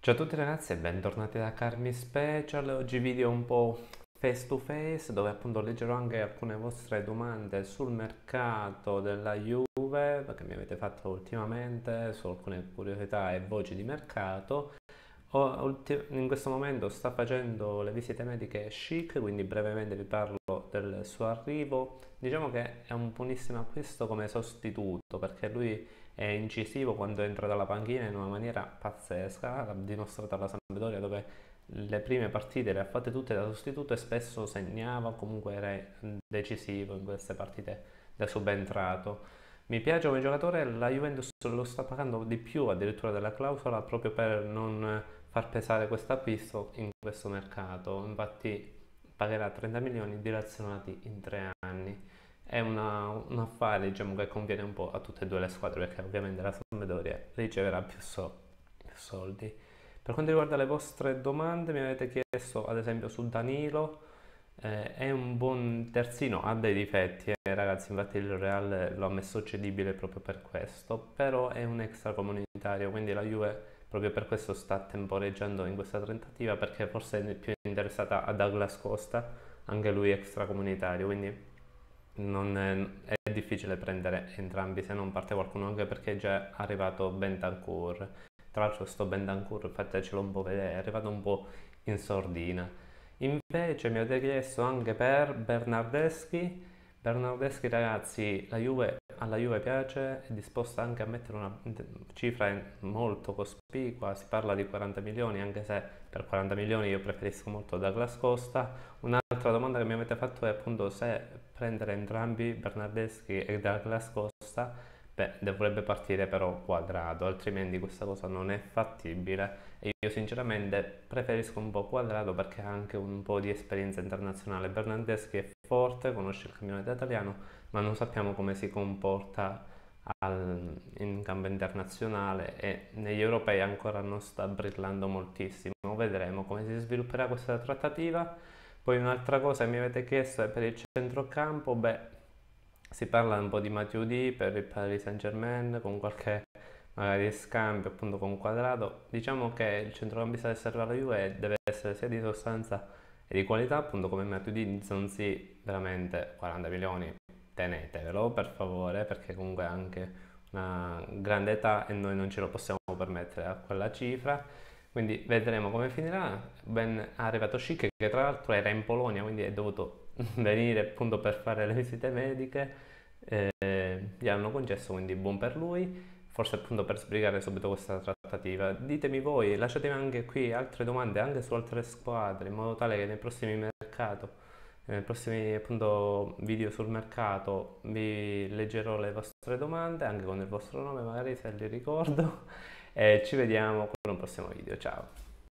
Ciao a tutti ragazzi e bentornati da Carmi Special, oggi video un po' face to face dove appunto leggerò anche alcune vostre domande sul mercato della Juve che mi avete fatto ultimamente su alcune curiosità e voci di mercato in questo momento sta facendo le visite mediche chic quindi brevemente vi parlo del suo arrivo. Diciamo che è un buonissimo acquisto come sostituto perché lui è incisivo quando entra dalla panchina in una maniera pazzesca, l'ha dimostrato alla Sampdoria dove le prime partite le ha fatte tutte da sostituto e spesso segnava, comunque era decisivo in queste partite da subentrato. Mi piace come giocatore, la Juventus lo sta pagando di più addirittura della clausola proprio per non far pesare questo acquisto in questo mercato. Infatti pagherà 30 milioni di razionati in tre anni. È una, un affare diciamo, che conviene un po' a tutte e due le squadre perché ovviamente la Sampdoria riceverà più, so, più soldi. Per quanto riguarda le vostre domande, mi avete chiesto ad esempio su Danilo, eh, è un buon terzino, ha dei difetti, eh, ragazzi, infatti il Real lo ha messo cedibile proprio per questo, però è un extracomunitario, quindi la Juve proprio per questo sta temporeggiando in questa tentativa perché forse è più interessata a Douglas Costa, anche lui extracomunitario, quindi non è, è difficile prendere entrambi se non parte qualcuno anche perché è già arrivato Bentancur. Tra l'altro sto Bentancur, fatecelo un po' vedere, è arrivato un po' in sordina. Invece mi avete chiesto anche per Bernardeschi, Bernardeschi ragazzi, la Juve alla Juve piace, è disposta anche a mettere una cifra molto cospicua, si parla di 40 milioni, anche se per 40 milioni io preferisco molto Douglas Costa. Un'altra domanda che mi avete fatto è appunto se prendere entrambi Bernardeschi e Douglas Costa, beh, dovrebbe partire però quadrato, altrimenti questa cosa non è fattibile e io sinceramente preferisco un po' quadrato perché ha anche un po' di esperienza internazionale. Bernardeschi è forte, conosce il campionato italiano, ma non sappiamo come si comporta al, in campo internazionale e negli europei ancora non sta brillando moltissimo. Vedremo come si svilupperà questa trattativa. Poi un'altra cosa che mi avete chiesto è per il centrocampo, beh, si parla un po' di Matuidi per il Paris Saint Germain con qualche magari scambio appunto con Quadrado. Diciamo che il centrocampista del Serrano Juve deve essere sia di sostanza e di qualità appunto come martedì si veramente 40 milioni tenetevelo per favore perché comunque ha anche una grande età e noi non ce lo possiamo permettere a quella cifra quindi vedremo come finirà ben arrivato Schick che tra l'altro era in Polonia quindi è dovuto venire appunto per fare le visite mediche eh, gli hanno concesso quindi buon per lui forse appunto per sbrigare subito questa trattativa Ditemi voi, lasciatemi anche qui altre domande anche su altre squadre in modo tale che nei prossimi mercato, eh, nei prossimi appunto, video sul mercato vi leggerò le vostre domande anche con il vostro nome magari se le ricordo e ci vediamo con un prossimo video, ciao!